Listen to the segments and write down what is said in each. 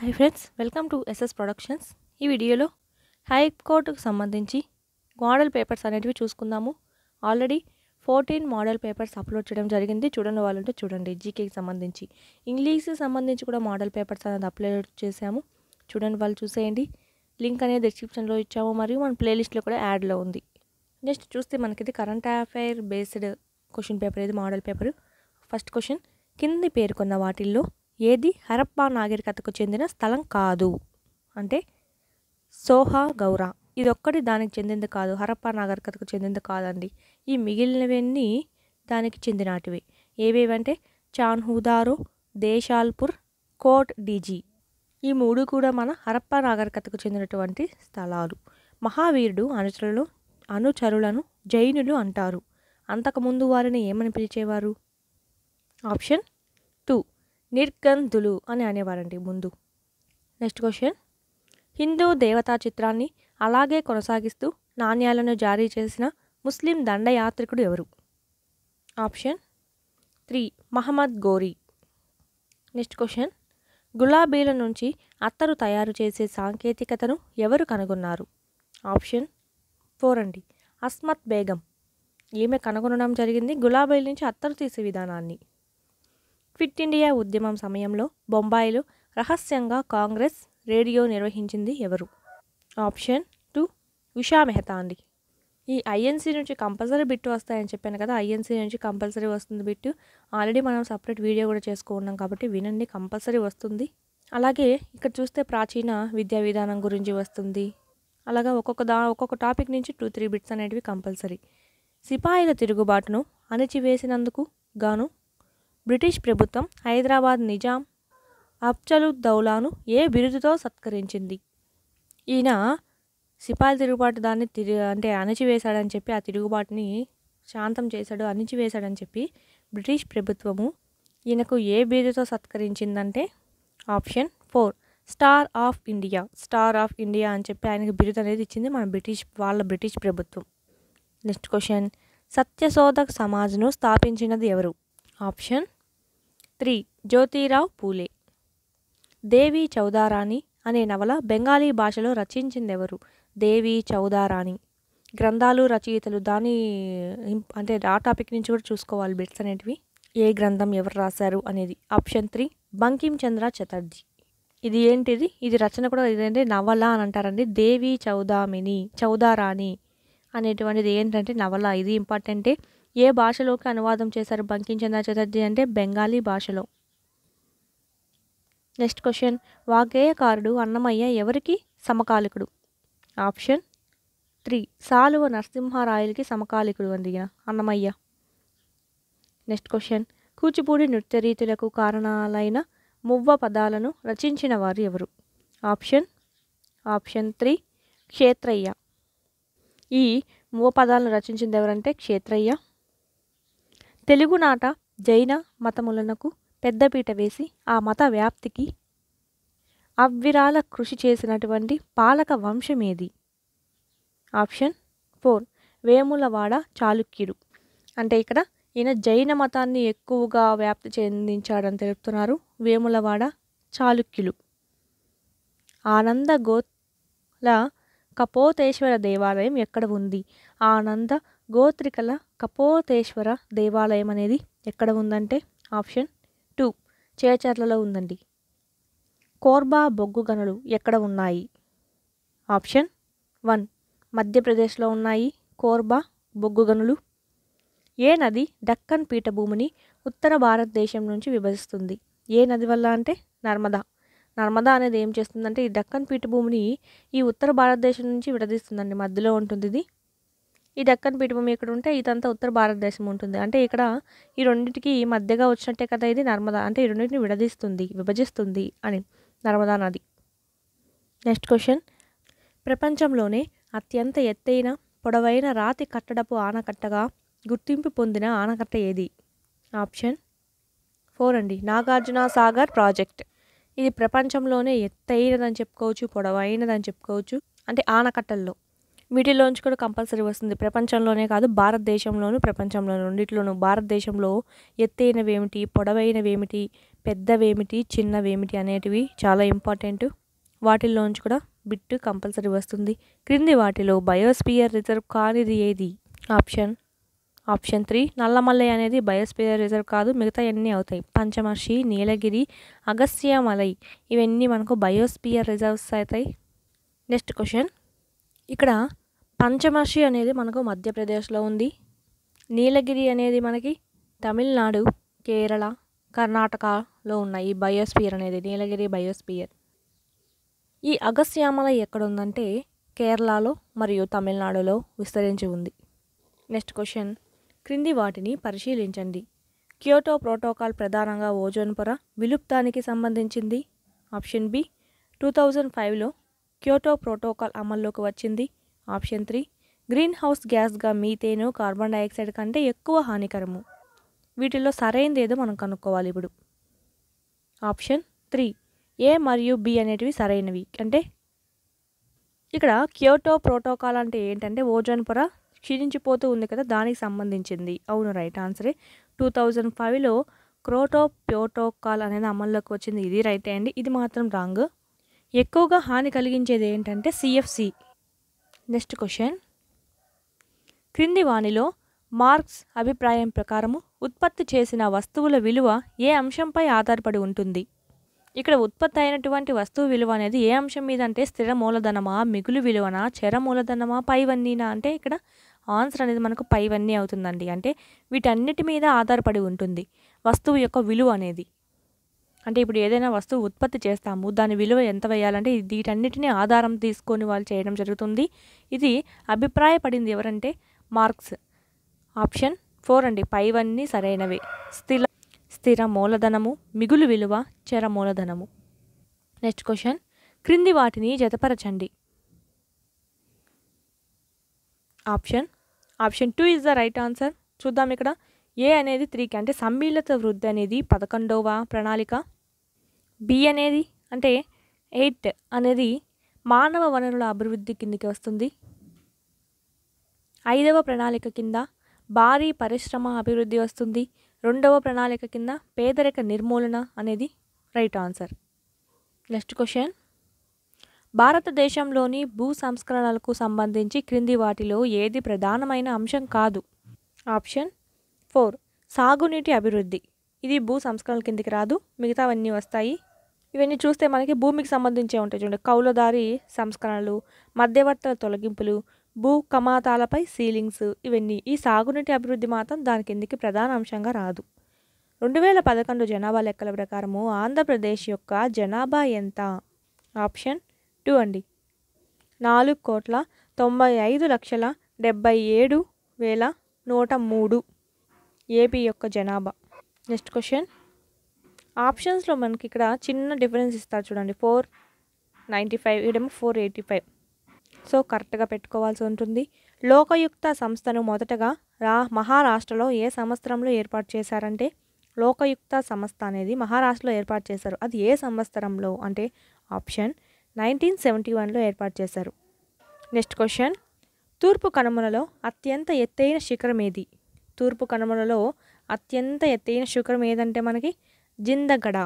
hi friends welcome to S S productions ఈ వీడియోలో హైకోర్టుకు సంబంధించి మోడల్ పేపర్స్ అనేటివి చూసుకుందాము already fourteen model papers upload చేయడం జరిగింది చూడండి వాళ్ళంటే చూడండి జీకేకి సంబంధించి ఇంగ్లీష్కి సంబంధించి కూడా మోడల్ పేపర్స్ అనేది అప్లోడ్ చేశాము చూడండి వాళ్ళు చూసేయండి లింక్ అనేది డిస్క్రిప్షన్లో ఇచ్చాము మరియు మన ప్లేలిస్ట్లో కూడా యాడ్లో ఉంది నెక్స్ట్ చూస్తే మనకిది current affair based question paper ఇది మోడల్ పేపర్ ఫస్ట్ క్వశ్చన్ కింది పేర్కొన్న వాటిల్లో ఏది హరప్పా నాగరికతకు చెందిన స్థలం కాదు అంటే సోహా గౌరా ఇది ఒక్కటి దానికి చెందింది కాదు హరప్పా నాగరికతకు చెందింది కాదండి ఈ మిగిలినవన్నీ దానికి చెందినటివి ఏవేవంటే చాన్హుదారు దేశాల్పూర్ కోట్ డిజీ ఈ మూడు కూడా మన హరప్పా నాగరికతకు చెందినటువంటి స్థలాలు మహావీరుడు అనుచరులు అనుచరులను జైనులు అంటారు అంతకుముందు వారిని ఏమని పిలిచేవారు ఆప్షన్ నిర్గంధులు అని అనేవారండి ముందు నెక్స్ట్ క్వశ్చన్ హిందూ దేవతా చిత్రాన్ని అలాగే కొనసాగిస్తూ నాణ్యాలను జారీ చేసిన ముస్లిం దండయాత్రికుడు ఎవరు option three Mahammad Ghori next question గులాబీల నుంచి అత్తరు తయారు చేసే సాంకేతికతను ఎవరు కనుగొన్నారు ఆప్షన్ ఫోర్ అండి అస్మత్ బేగం ఈమె కనుగొనడం జరిగింది గులాబీల నుంచి అత్తరు తీసే విధానాన్ని క్విట్ ఇండియా ఉద్యమం సమయంలో బొంబాయిలో రహస్యంగా కాంగ్రెస్ రేడియో నిర్వహించింది ఎవరు ఆప్షన్ టూ ఉషా మెహతా అండి ఈ ఐఎన్సీ నుంచి కంపల్సరీ బిట్టు వస్తాయని చెప్పాను కదా ఐఎన్సీ నుంచి కంపల్సరీ వస్తుంది బిట్టు ఆల్రెడీ మనం సపరేట్ వీడియో కూడా చేసుకున్నాం కాబట్టి వినండి కంపల్సరీ వస్తుంది అలాగే ఇక్కడ చూస్తే ప్రాచీన విద్యా విధానం గురించి వస్తుంది అలాగా ఒక్కొక్క దా ఒక్కొక్క టాపిక్ నుంచి టూ త్రీ బిట్స్ అనేటివి కంపల్సరీ సిపాయిల తిరుగుబాటును అణచివేసినందుకు గాను బ్రిటిష్ ప్రభుత్వం హైదరాబాద్ నిజాం అఫ్జలుద్దౌలాను ఏ బిరుదుతో సత్కరించింది ఈయన సిపాయి తిరుగుబాటు దాన్ని తిరి అంటే అణచివేశాడని చెప్పి ఆ తిరుగుబాటుని శాంతం చేశాడు అణిచివేశాడని చెప్పి బ్రిటిష్ ప్రభుత్వము ఈయనకు ఏ బిరుదుతో సత్కరించిందంటే option four star of India star of India అని చెప్పి ఆయనకు బిరుదు అనేది ఇచ్చింది మన బ్రిటిష్ వాళ్ళ బ్రిటిష్ ప్రభుత్వం నెక్స్ట్ క్వశ్చన్ సత్యశోధక్ సమాజ్ను స్థాపించినది ఎవరు ఆప్షన్ త్రీ జ్యోతిరావు పూలే దేవి చౌదారాణి అనే నవల బెంగాలీ భాషలో రచించిందెవరు దేవి చౌదారాణి గ్రంథాలు రచయితలు దాని అంటే ఆ టాపిక్ నుంచి కూడా చూసుకోవాలి బిట్స్ అనేటివి ఏ గ్రంథం ఎవరు రాశారు అనేది ఆప్షన్ త్రీ బంకిం చంద్ర చటర్జీ ఇది ఏంటిది ఇది రచన కూడా ఇదేంటి నవల అని అంటారండి దేవి చౌదామిని చౌదారాణి అనేటువంటిది ఏంటంటే నవల ఇది ఇంపార్టెంటే ఏ భాషలోకి అనువాదం చేశారు బంకించంద్ర చటర్జీ అంటే బెంగాలీ భాషలో నెక్స్ట్ క్వశ్చన్ వాగ్గేయకారుడు అన్నమయ్య ఎవరికి సమకాలికుడు ఆప్షన్ త్రీ సాలువ నరసింహారాయలకి సమకాలికుడు అందిగిన అన్నమయ్య నెక్స్ట్ క్వశ్చన్ కూచిపూడి నృత్య రీతులకు కారణాలైన మువ్వ పదాలను రచించిన వారు ఎవరు ఆప్షన్ ఆప్షన్ త్రీ క్షేత్రయ్య ఈ మువ్వ పదాలను రచించింది ఎవరంటే క్షేత్రయ్య తెలుగునాట జైన మతములనకు పెద్దపీట వేసి ఆ మత వ్యాప్తికి అవిరాల కృషి చేసినటువంటి పాలక వంశమేది ఆప్షన్ ఫోర్ వేములవాడ చాళుక్యుడు అంటే ఇక్కడ ఈయన జైన మతాన్ని ఎక్కువగా వ్యాప్తి చెందించాడని తెలుపుతున్నారు వేములవాడ చాళుక్యులు ఆనంద గోత్ల కపోతేశ్వర దేవాలయం ఎక్కడ ఉంది ఆనంద గోత్రికల కపోతేశ్వర దేవాలయం అనేది ఎక్కడ ఉందంటే ఆప్షన్ టూ చేచర్లలో ఉందండి కోర్బా బొగ్గు గనులు ఎక్కడ ఉన్నాయి ఆప్షన్ వన్ మధ్యప్రదేశ్లో ఉన్నాయి కోర్బా బొగ్గు గనులు ఏ నది దక్కన్ పీఠభూమిని ఉత్తర భారతదేశం నుంచి విభజిస్తుంది ఏ నది వల్ల అంటే నర్మదా నర్మదా అనేది ఏం చేస్తుందంటే ఈ దక్కన్ పీఠభూమిని ఈ ఉత్తర భారతదేశం నుంచి విడదీస్తుందండి మధ్యలో ఉంటుంది ఇది ఈ దక్కన్ పీఠభూమి ఇక్కడ ఉంటే ఇదంతా ఉత్తర భారతదేశం ఉంటుంది అంటే ఇక్కడ ఈ రెండింటికి మధ్యగా వచ్చినట్టే కదా ఇది నర్మదా అంటే ఈ రెండింటిని విడదీస్తుంది విభజిస్తుంది అని నర్మదా నది నెక్స్ట్ క్వశ్చన్ ప్రపంచంలోనే అత్యంత ఎత్తైన పొడవైన రాతి కట్టడపు ఆనకట్టగా గుర్తింపు పొందిన ఆనకట్ట ఏది ఆప్షన్ ఫోర్ అండి నాగార్జున సాగర్ ప్రాజెక్ట్ ఇది ప్రపంచంలోనే ఎత్తైనదని చెప్పుకోవచ్చు పొడవైనదని చెప్పుకోవచ్చు అంటే ఆనకట్టల్లో వీటిలోంచి కూడా కంపల్సరీ వస్తుంది ప్రపంచంలోనే కాదు భారతదేశంలోను ప్రపంచంలోను రెండిట్లోనూ భారతదేశంలో ఎత్తైనవేమిటి పొడవైనవేమిటి పెద్దవేమిటి చిన్నవేమిటి అనేటివి చాలా ఇంపార్టెంట్ వాటిల్లోంచి కూడా బిట్ కంపల్సరీ వస్తుంది క్రింది వాటిలో బయోస్పియర్ రిజర్వ్ కానిది ఏది ఆప్షన్ ఆప్షన్ త్రీ నల్లమలై అనేది బయోస్పియర్ రిజర్వ్ కాదు మిగతా ఎన్ని అవుతాయి పంచమర్షి నీలగిరి అగస్త్యమలై ఇవన్నీ మనకు బయోస్పియర్ రిజర్వ్స్ అవుతాయి నెక్స్ట్ క్వశ్చన్ ఇక్కడ పంచమర్షి అనేది మనకు మధ్యప్రదేశ్లో ఉంది నీలగిరి అనేది మనకి తమిళనాడు కేరళ కర్ణాటకలో ఉన్నాయి ఈ బయోస్పియర్ అనేది నీలగిరి బయోస్పియర్ ఈ అగస్యామల ఉందంటే కేరళలో మరియు తమిళనాడులో విస్తరించి ఉంది నెక్స్ట్ క్వశ్చన్ క్రింది వాటిని పరిశీలించండి క్యోటో ప్రోటోకాల్ ప్రధానంగా ఓజోన్ పొర విలుప్తానికి సంబంధించింది ఆప్షన్ బి టూ థౌజండ్ ఫైవ్లో క్యోటో ప్రోటోకాల్ అమల్లోకి వచ్చింది ఆప్షన్ త్రీ గ్రీన్ హౌస్ గ్యాస్గా మీథేను కార్బన్ డైఆక్సైడ్ కంటే ఎక్కువ హానికరము వీటిలో సరైనదేదో మనం కనుక్కోవాలి ఇప్పుడు ఆప్షన్ త్రీ ఏ మరియు బి అనేటివి సరైనవి అంటే ఇక్కడ క్యోటో ప్రోటోకాల్ అంటే ఏంటంటే ఓజోన్ పొర క్షీణించిపోతూ ఉంది కదా దానికి సంబంధించింది అవును రైట్ ఆన్సరే టూ థౌజండ్ ఫైవ్లో క్రోటో ప్యోటోకాల్ అనేది అమల్లోకి వచ్చింది ఇది రైట్ అండి ఇది మాత్రం రాంగ్ ఎక్కువగా హాని కలిగించేది ఏంటంటే సిఎఫ్సి నెక్స్ట్ క్వశ్చన్ క్రింది వాణిలో మార్క్స్ అభిప్రాయం ప్రకారము ఉత్పత్తి చేసిన వస్తువుల విలువ ఏ అంశంపై ఆధారపడి ఉంటుంది ఇక్కడ ఉత్పత్తి అయినటువంటి వస్తువు విలువ అనేది ఏ అంశం మీద అంటే స్థిర మూలధనమా మిగులు విలువనా చెర మూలధనమా పైవన్నీనా అంటే ఇక్కడ ఆన్సర్ అనేది మనకు పైవన్నీ అవుతుందండి అంటే వీటన్నిటి మీద ఆధారపడి ఉంటుంది వస్తువు యొక్క విలువ అనేది అంటే ఇప్పుడు ఏదైనా వస్తువు ఉత్పత్తి చేస్తాము దాని విలువ ఎంత వేయాలంటే వీటన్నిటిని ఆధారం తీసుకొని వాళ్ళు చేయడం జరుగుతుంది ఇది అభిప్రాయపడింది ఎవరంటే మార్క్స్ ఆప్షన్ ఫోర్ అండి పైవన్నీ సరైనవి స్థిర స్థిర మూలధనము మిగులు విలువ చెర మూలధనము నెక్స్ట్ క్వశ్చన్ క్రింది వాటిని జతపరచండి option option two is the right answer చూద్దాం ఇక్కడ ఏ అనేది త్రీకి అంటే సమ్మిళిత వృద్ధి అనేది పదకొండవ ప్రణాళిక బి అనేది అంటే ఎయిట్ అనేది మానవ వనరుల అభివృద్ధి కిందికి వస్తుంది ఐదవ ప్రణాళిక కింద భారీ పరిశ్రమ అభివృద్ధి వస్తుంది రెండవ ప్రణాళిక కింద పేదరిక నిర్మూలన అనేది రైట్ ఆన్సర్ నెక్స్ట్ క్వశ్చన్ భారతదేశంలోని భూ సంస్కరణలకు సంబంధించి క్రింది వాటిలో ఏది ప్రధానమైన అంశం కాదు ఆప్షన్ ఫోర్ సాగునీటి అభివృద్ధి ఇది భూ సంస్కరణల కిందికి రాదు మిగతావన్నీ వస్తాయి ఇవన్నీ చూస్తే మనకి భూమికి సంబంధించే ఉంటాయి చూడండి కౌలదారి సంస్కరణలు మధ్యవర్తుల తొలగింపులు భూ కమాతాలపై సీలింగ్స్ ఇవన్నీ ఈ సాగునీటి అభివృద్ధి మాత్రం దాని కిందికి ప్రధాన అంశంగా రాదు రెండు వేల పదకొండు జనాభా లెక్కల ప్రకారము ఆంధ్రప్రదేశ్ యొక్క జనాభా ఎంత ఆప్షన్ టూ అండి నాలుగు కోట్ల తొంభై ఐదు లక్షల డెబ్బై ఏడు వేల నూట మూడు ఏపీ యొక్క జనాభా నెక్స్ట్ క్వశ్చన్ ఆప్షన్స్లో మనకి ఇక్కడ చిన్న డిఫరెన్స్ ఇస్తారు చూడండి ఫోర్ నైంటీ ఫైవ్ ఇడేమో ఫోర్ ఎయిటీ ఫైవ్ సో కరెక్ట్గా పెట్టుకోవాల్సి ఉంటుంది లోకయుక్త సంస్థను మొదటగా రా మహారాష్ట్రలో ఏ సంవత్సరంలో ఏర్పాటు చేశారంటే లోకయుక్త సంస్థ అనేది మహారాష్ట్రలో ఏర్పాటు చేశారు అది ఏ సంవత్సరంలో అంటే ఆప్షన్ నైన్టీన్ సెవెంటీ వన్లో ఏర్పాటు చేశారు నెక్స్ట్ క్వశ్చన్ తూర్పు కనుమలలో అత్యంత ఎత్తైన శిఖరం ఏది తూర్పు కనుమలలో అత్యంత ఎత్తైన శిఖరం ఏదంటే మనకి జిందగడ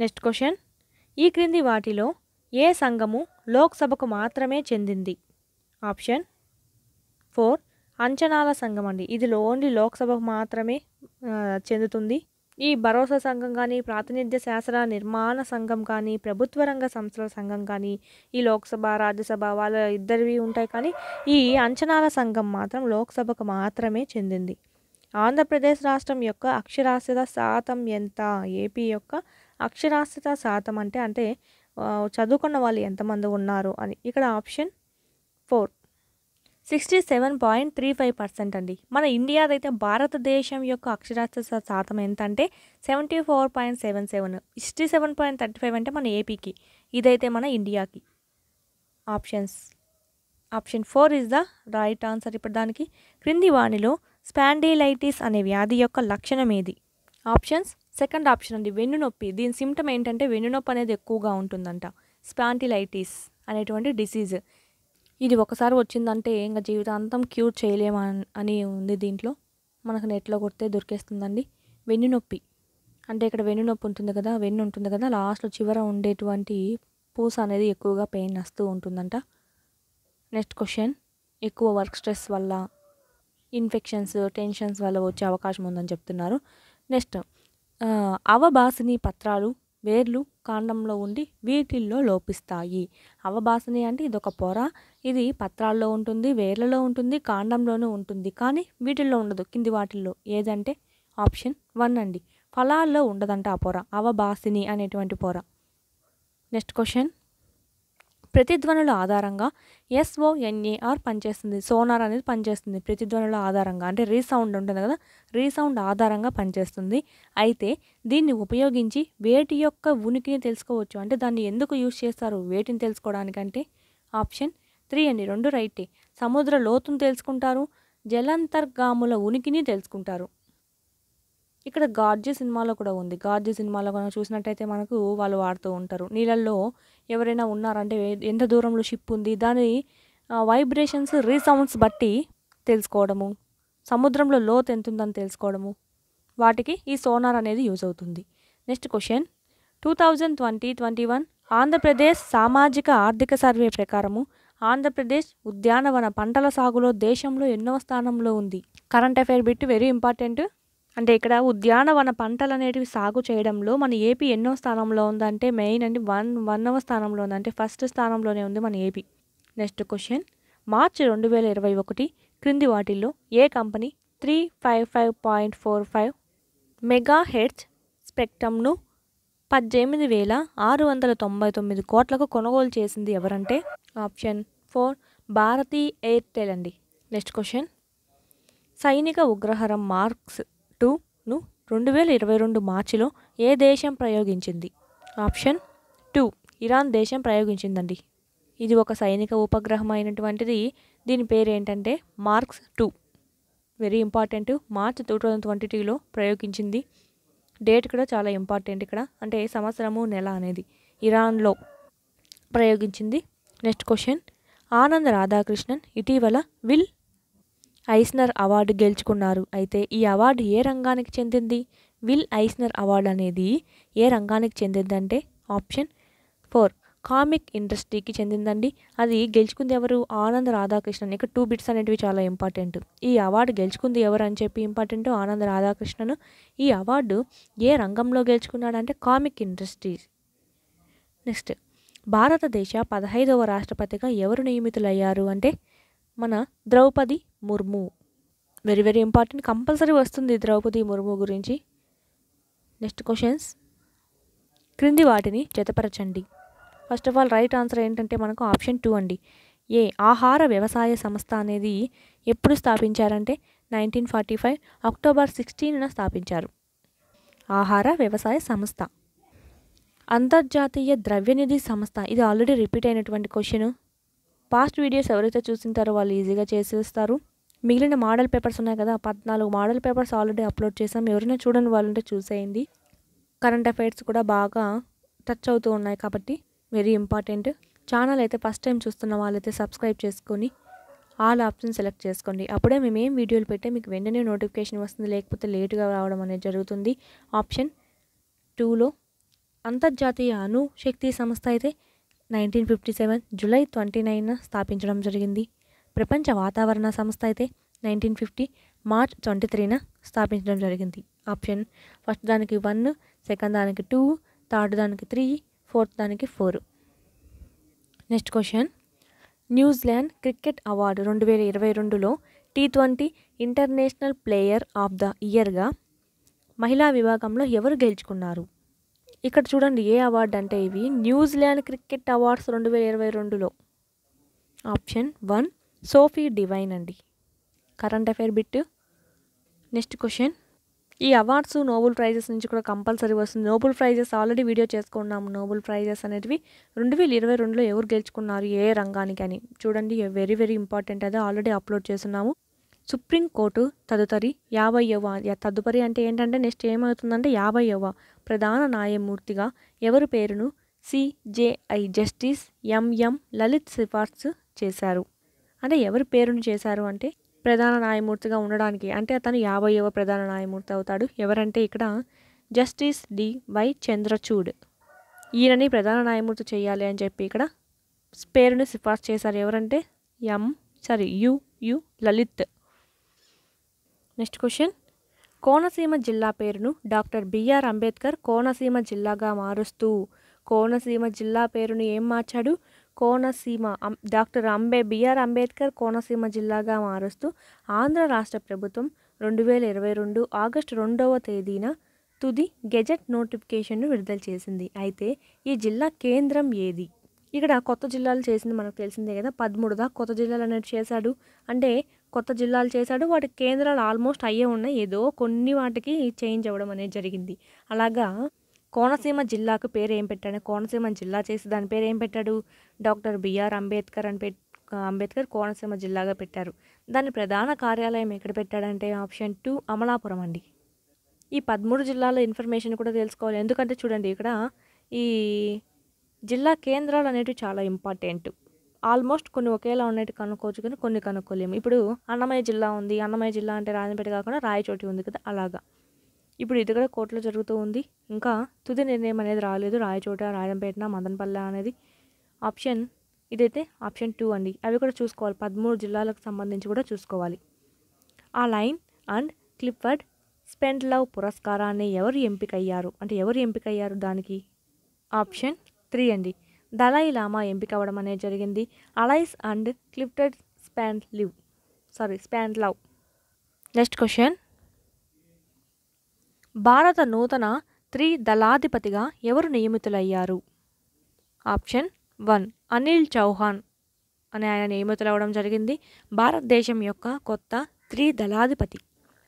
నెక్స్ట్ క్వశ్చన్ ఈ క్రింది వాటిలో ఏ సంఘము లోక్సభకు మాత్రమే చెందింది ఆప్షన్ ఫోర్ అంచనాల సంఘం అండి ఇది ఓన్లీ లోక్సభకు మాత్రమే చెందుతుంది ఈ భరోసా సంఘం కానీ ప్రాతినిధ్య శాసన నిర్మాణ సంఘం కానీ ప్రభుత్వ రంగ సంస్థల సంఘం కానీ ఈ లోక్సభ రాజ్యసభ వాళ్ళ ఇద్దరివి ఉంటాయి కానీ ఈ అంచనాల సంఘం మాత్రం లోక్సభకు మాత్రమే చెందింది ఆంధ్రప్రదేశ్ రాష్ట్రం యొక్క అక్షరాస్యత శాతం ఎంత ఏపీ యొక్క అక్షరాస్యత శాతం అంటే అంటే చదువుకున్న వాళ్ళు ఎంతమంది ఉన్నారు అని ఇక్కడ option four sixty seven point three five percent అండి మన ఇండియాదైతే భారతదేశం యొక్క అక్షరాస్యత శాతం ఎంత అంటే seventy four point seven seven sixty seven point thirty five అంటే మన ఏపీకి ఇదైతే మన ఇండియాకి options option four is the right answer ఇప్పుడు దానికి క్రింది వాణిలో స్పాండిలైటిస్ అనే వ్యాధి యొక్క లక్షణం ఏది ఆప్షన్స్ సెకండ్ ఆప్షన్ అండి వెన్నునొప్పి దీని సిమ్టమ్ ఏంటంటే వెన్నునొప్పి అనేది ఎక్కువగా ఉంటుందంట స్పాండిలైటిస్ అనేటువంటి డిసీజ్ ఇది ఒకసారి వచ్చిందంటే ఇంకా జీవితాంతం క్యూర్ చేయలేము అని ఉంది దీంట్లో మనకు నెట్లో కొడితే దొరికేస్తుందండి వెన్నునొప్పి అంటే ఇక్కడ వెన్నునొప్పి ఉంటుంది కదా వెన్ను ఉంటుంది కదా లాస్ట్లో చివర ఉండేటువంటి పూస అనేది ఎక్కువగా పెయిన్ వస్తూ ఉంటుందంట నెక్స్ట్ క్వశ్చన్ ఎక్కువ వర్క్ స్ట్రెస్ వల్ల ఇన్ఫెక్షన్స్ టెన్షన్స్ వల్ల వచ్చే అవకాశం ఉందని చెప్తున్నారు నెక్స్ట్ అవబాసిని పత్రాలు వేర్లు కాండంలో ఉండి వీటిల్లో లోపిస్తాయి అవబాసని అంటే ఇది ఒక పొర ఇది పత్రాల్లో ఉంటుంది వేర్లలో ఉంటుంది కాండంలోనూ ఉంటుంది కానీ వీటిల్లో ఉండదు కింది వాటిల్లో ఏదంటే ఆప్షన్ వన్ అండి ఫలాల్లో ఉండదంట ఆ పొర అవబాసిని అనేటువంటి పొర నెక్స్ట్ క్వశ్చన్ ప్రతిధ్వనుల ఆధారంగా ఎస్ఓఎన్ఏఆర్ పనిచేస్తుంది సోనార్ అనేది పనిచేస్తుంది ప్రతిధ్వనుల ఆధారంగా అంటే రీసౌండ్ ఉంటుంది కదా రీసౌండ్ ఆధారంగా పనిచేస్తుంది అయితే దీన్ని ఉపయోగించి వేటి యొక్క ఉనికిని తెలుసుకోవచ్చు అంటే దాన్ని ఎందుకు యూజ్ చేస్తారు వేటిని తెలుసుకోవడానికంటే ఆప్షన్ త్రీ అండి రెండు రైటే సముద్ర లోతును తెలుసుకుంటారు జలాంతర్గాముల ఉనికిని తెలుసుకుంటారు ఇక్కడ గార్జీ సినిమాలో కూడా ఉంది గార్జీ సినిమాలో కనుక చూసినట్టయితే మనకు వాళ్ళు వాడుతూ ఉంటారు నీళ్ళల్లో ఎవరైనా ఉన్నారంటే ఎంత దూరంలో షిప్ ఉంది దాని వైబ్రేషన్స్ రీసౌండ్స్ బట్టి తెలుసుకోవడము సముద్రంలో లోతు ఎంత ఉందని తెలుసుకోవడము వాటికి ఈ సోనార్ అనేది యూజ్ అవుతుంది next question two thousand twenty twenty one Andhra Pradesh సామాజిక ఆర్థిక సర్వే ప్రకారము ఆంధ్రప్రదేశ్ ఉద్యానవన పంటల సాగులో దేశంలో ఎన్నో స్థానంలో ఉంది current affair bit very important అంటే ఇక్కడ ఉద్యానవన పంటలు అనేటివి సాగు చేయడంలో మన ఏపీ ఎన్నో స్థానంలో ఉందంటే మెయిన్ అండి వన్ వన్నవ స్థానంలో ఉందంటే ఫస్ట్ స్థానంలోనే ఉంది మన ఏపీ నెక్స్ట్ క్వశ్చన్ మార్చి రెండు వేల ఇరవై ఒకటి క్రింది వాటిల్లో ఏ company three five five point four five mega heads స్పెక్ట్రమ్ను పద్దెనిమిది వేల ఆరు వందల తొంభై తొమ్మిది కోట్లకు కొనుగోలు చేసింది ఎవరంటే ఆప్షన్ ఫోర్ భారతీ ఎయిర్టెల్ అండి నెక్స్ట్ క్వశ్చన్ సైనిక ఉగ్రహారం మార్క్స్ టూను రెండు వేల ఇరవై రెండు మార్చిలో ఏ దేశం ప్రయోగించింది ఆప్షన్ టూ ఇరాన్ దేశం ప్రయోగించిందండి ఇది ఒక సైనిక ఉపగ్రహం అయినటువంటిది దీని పేరు ఏంటంటే marks two very important March two thousand twenty టూలో ప్రయోగించింది డేట్ కూడా చాలా ఇంపార్టెంట్ ఇక్కడ అంటే సంవత్సరము నెల అనేది ఇరాన్లో ప్రయోగించింది నెక్స్ట్ క్వశ్చన్ ఆనంద్ రాధాకృష్ణన్ ఇటీవల విల్ ఐస్నర్ అవార్డు గెలుచుకున్నారు అయితే ఈ అవార్డు ఏ రంగానికి చెందింది విల్ ఐస్నర్ అవార్డు అనేది ఏ రంగానికి చెందిందంటే ఆప్షన్ ఫోర్ కామిక్ ఇండస్ట్రీకి చెందిందండి అది గెలుచుకుంది ఎవరు ఆనంద్ రాధాకృష్ణన్ ఇక టూ బిట్స్ అనేటివి చాలా ఇంపార్టెంట్ ఈ అవార్డు గెలుచుకుంది ఎవరు అని చెప్పి ఇంపార్టెంట్ ఆనంద్ రాధాకృష్ణను ఈ అవార్డు ఏ రంగంలో గెలుచుకున్నాడంటే కామిక్ ఇండస్ట్రీస్ నెక్స్ట్ భారతదేశ పదహైదవ రాష్ట్రపతిగా ఎవరు నియమితులయ్యారు అంటే మన Draupadi Murmu very very important compulsory వస్తుంది ద్రౌపది ముర్ము గురించి నెక్స్ట్ క్వశ్చన్స్ క్రింది వాటిని జతపరచండి first of all right answer ఏంటంటే మనకు ఆప్షన్ టూ అండి ఏ ఆహార వ్యవసాయ సంస్థ అనేది ఎప్పుడు స్థాపించారంటే నైన్టీన్ ఫార్టీ ఫైవ్ అక్టోబర్ సిక్స్టీన్న స్థాపించారు ఆహార వ్యవసాయ సంస్థ అంతర్జాతీయ ద్రవ్యనిధి సంస్థ ఇది ఆల్రెడీ రిపీట్ అయినటువంటి క్వశ్చను పాస్ట్ వీడియోస్ ఎవరైతే చూసింటారో వాళ్ళు ఈజీగా చేసేస్తారు మిగిలిన మోడల్ పేపర్స్ ఉన్నాయి కదా పద్నాలుగు మోడల్ పేపర్స్ ఆల్రెడీ అప్లోడ్ చేసాం ఎవరైనా చూడని వాళ్ళంటే చూసేయండి కరెంట్ అఫైర్స్ కూడా బాగా టచ్ అవుతూ ఉన్నాయి కాబట్టి వెరీ ఇంపార్టెంట్ ఛానల్ అయితే ఫస్ట్ టైం చూస్తున్న వాళ్ళైతే సబ్స్క్రైబ్ చేసుకొని ఆల్ ఆప్షన్ సెలెక్ట్ చేసుకోండి అప్పుడే మేము ఏం వీడియోలు పెట్టే మీకు వెంటనే నోటిఫికేషన్ వస్తుంది లేకపోతే లేటుగా రావడం అనేది జరుగుతుంది ఆప్షన్ టూలో అంతర్జాతీయ అణు శక్తి సంస్థ అయితే nineteen fifty seven July twenty nine స్థాపించడం జరిగింది ప్రపంచ వాతావరణ సంస్థ అయితే నైన్టీన్ ఫిఫ్టీ మార్చ్ ట్వంటీ త్రీన స్థాపించడం జరిగింది ఆప్షన్ ఫస్ట్ దానికి వన్ సెకండ్ దానికి టూ థర్డ్ దానికి త్రీ ఫోర్త్ దానికి ఫోర్ నెక్స్ట్ క్వశ్చన్ న్యూజిలాండ్ క్రికెట్ అవార్డు రెండు వేల ఇరవై రెండులో T twenty international player of the ఇయర్గా మహిళా విభాగంలో ఎవరు గెలుచుకున్నారు ఇక్కడ చూడండి ఏ అవార్డు అంటే ఇవి న్యూజిలాండ్ క్రికెట్ అవార్డ్స్ రెండు వేల ఇరవై రెండులో ఆప్షన్ వన్ సోఫీ డివైన్ అండి current affair bit next question ఈ అవార్డ్స్ నోబుల్ ప్రైజెస్ నుంచి కూడా కంపల్సరీ వస్తుంది నోబుల్ ప్రైజెస్ ఆల్రెడీ వీడియో చేసుకున్నాము నోబుల్ ప్రైజెస్ అనేవి రెండు వేల ఇరవై రెండులో ఎవరు గెలుచుకున్నారు ఏ రంగానికి అని చూడండి వెరీ వెరీ ఇంపార్టెంట్ అదే ఆల్రెడీ అప్లోడ్ చేస్తున్నాము సుప్రీంకోర్టు తదుపరి యాభైవ తదుపరి అంటే ఏంటంటే నెక్స్ట్ ఏమవుతుందంటే యాభైవ ప్రధాన న్యాయమూర్తిగా ఎవరి పేరును సిజేఐ జస్టిస్ ఎంఎం లలిత్ సిఫార్సు చేశారు అంటే ఎవరి పేరును చేశారు అంటే ప్రధాన న్యాయమూర్తిగా ఉండడానికి అంటే అతను యాభైవ ప్రధాన న్యాయమూర్తి అవుతాడు ఎవరంటే ఇక్కడ జస్టిస్ డి వై చంద్రచూడ్ ఈయనని ప్రధాన న్యాయమూర్తి చేయాలి అని చెప్పి ఇక్కడ పేరుని సిఫార్సు చేశారు ఎవరంటే ఎం sorry U U Lalit next question Konaseema జిల్లా పేరును డాక్టర్ బిఆర్ అంబేద్కర్ కోనసీమ జిల్లాగా మారుస్తూ కోనసీమ జిల్లా పేరును ఏం మార్చాడు కోనసీమ డాక్టర్ అంబే బిఆర్ అంబేద్కర్ కోనసీమ జిల్లాగా మారుస్తూ ఆంధ్ర రాష్ట్ర ప్రభుత్వం రెండు వేల ఇరవై రెండు ఆగస్టు రెండవ తేదీన తుది గెజెట్ నోటిఫికేషన్ను విడుదల చేసింది అయితే ఈ జిల్లా కేంద్రం ఏది ఇక్కడ కొత్త జిల్లాలు చేసింది మనకు తెలిసిందే కదా పదమూడుదా కొత్త జిల్లాలు అనేది చేశాడు అంటే కొత్త జిల్లాలు చేశాడు వాటి కేంద్రాలు ఆల్మోస్ట్ అయ్యే ఉన్నాయి ఏదో కొన్ని వాటికి చేంజ్ అవ్వడం అనేది జరిగింది అలాగా కోనసీమ జిల్లాకు పేరు ఏం పెట్టాడు కోనసీమ జిల్లా చేసి దాని పేరు ఏం పెట్టాడు డాక్టర్ బిఆర్ అంబేద్కర్ అని పెట్ అంబేద్కర్ కోనసీమ జిల్లాగా పెట్టారు దాని ప్రధాన కార్యాలయం ఎక్కడ పెట్టాడంటే ఆప్షన్ టూ అమలాపురం అండి ఈ పదమూడు జిల్లాల ఇన్ఫర్మేషన్ కూడా తెలుసుకోవాలి ఎందుకంటే చూడండి ఇక్కడ ఈ జిల్లా కేంద్రాలు అనేటివి చాలా ఇంపార్టెంట్ ఆల్మోస్ట్ కొన్ని ఒకేలా ఉన్నట్టు కనుక్కోవచ్చు కానీ కొన్ని కనుక్కోలేము ఇప్పుడు అన్నమయ్య జిల్లా ఉంది అన్నమయ్య జిల్లా అంటే రాజంపేట కాకుండా రాయచోటి ఉంది కదా అలాగా ఇప్పుడు ఇది కూడా కోర్టులో జరుగుతూ ఉంది ఇంకా తుది నిర్ణయం అనేది రాలేదు రాయచోట రాజంపేట మదనపల్లె అనేది ఆప్షన్ ఇదైతే ఆప్షన్ టూ అండి అవి కూడా చూసుకోవాలి పదమూడు జిల్లాలకు సంబంధించి కూడా చూసుకోవాలి ఆ line and Clifford Spendlove పురస్కారాన్ని ఎవరు ఎంపికయ్యారు అంటే ఎవరు ఎంపికయ్యారు దానికి ఆప్షన్ త్రీ అండి దలై లామా అవ్వడం అనేది జరిగింది Alice and Clifford Spendlove sorry Spendlove next question భారత నూతన త్రి దళాధిపతిగా ఎవరు నియమితులయ్యారు ఆప్షన్ వన్ అనిల్ చౌహాన్ అని ఆయన నియమితులవ్వడం జరిగింది భారతదేశం యొక్క కొత్త త్రి దళాధిపతి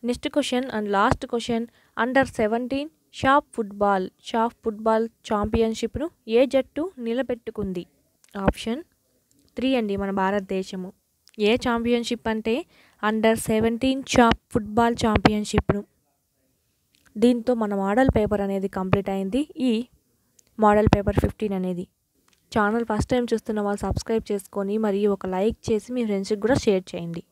next question and last question under seventeen SAFF football SAFF football ఛాంపియన్షిప్ను ఏ జట్టు నిలబెట్టుకుంది ఆప్షన్ త్రీ అండి మన భారతదేశము ఏ ఛాంపియన్షిప్ అంటే అండర్ సెవెంటీన్ షాప్ ఫుట్బాల్ ఛాంపియన్షిప్ను దీంతో మన మోడల్ పేపర్ అనేది కంప్లీట్ అయింది ఈ మోడల్ పేపర్ ఫిఫ్టీన్ అనేది ఛానల్ ఫస్ట్ టైం చూస్తున్న వాళ్ళు సబ్స్క్రైబ్ చేసుకొని మరియు ఒక లైక్ చేసి మీ ఫ్రెండ్స్కి కూడా షేర్ చేయండి